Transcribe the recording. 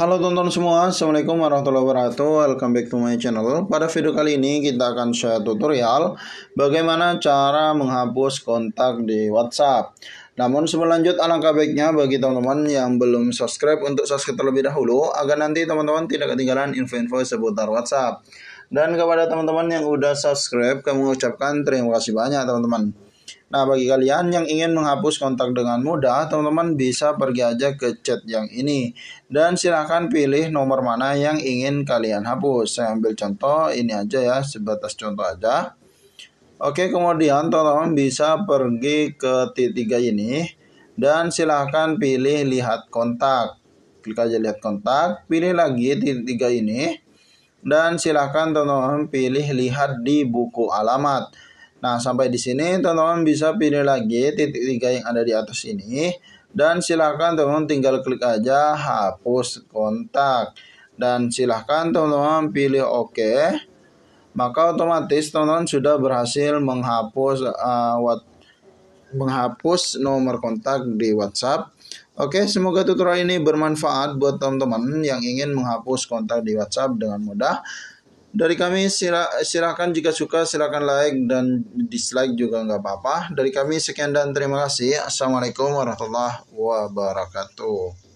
Halo tonton semua, Assalamualaikum warahmatullahi wabarakatuh Welcome back to my channel Pada video kali ini kita akan share tutorial Bagaimana cara menghapus kontak di WhatsApp Namun sebelum lanjut alangkah baiknya bagi teman-teman yang belum subscribe Untuk subscribe terlebih dahulu Agar nanti teman-teman tidak ketinggalan info-info seputar WhatsApp Dan kepada teman-teman yang udah subscribe Kami mengucapkan terima kasih banyak teman-teman Nah, bagi kalian yang ingin menghapus kontak dengan mudah, teman-teman bisa pergi aja ke chat yang ini. Dan silahkan pilih nomor mana yang ingin kalian hapus. Saya ambil contoh ini aja ya, sebatas contoh aja. Oke, kemudian teman-teman bisa pergi ke T3 ini. Dan silahkan pilih lihat kontak. Klik aja lihat kontak, pilih lagi T3 ini. Dan silahkan teman-teman pilih lihat di buku alamat. Nah, sampai di sini teman-teman bisa pilih lagi titik tiga yang ada di atas ini dan silahkan teman-teman tinggal klik aja hapus kontak dan silahkan teman-teman pilih oke Maka otomatis teman-teman sudah berhasil menghapus uh, eh, what, menghapus nomor kontak di WhatsApp. Oke, semoga tutorial ini bermanfaat buat teman-teman yang ingin menghapus kontak di WhatsApp dengan mudah. Dari kami sila, silakan jika suka silakan like dan dislike juga nggak apa-apa. Dari kami sekian dan terima kasih. Assalamualaikum warahmatullahi wabarakatuh.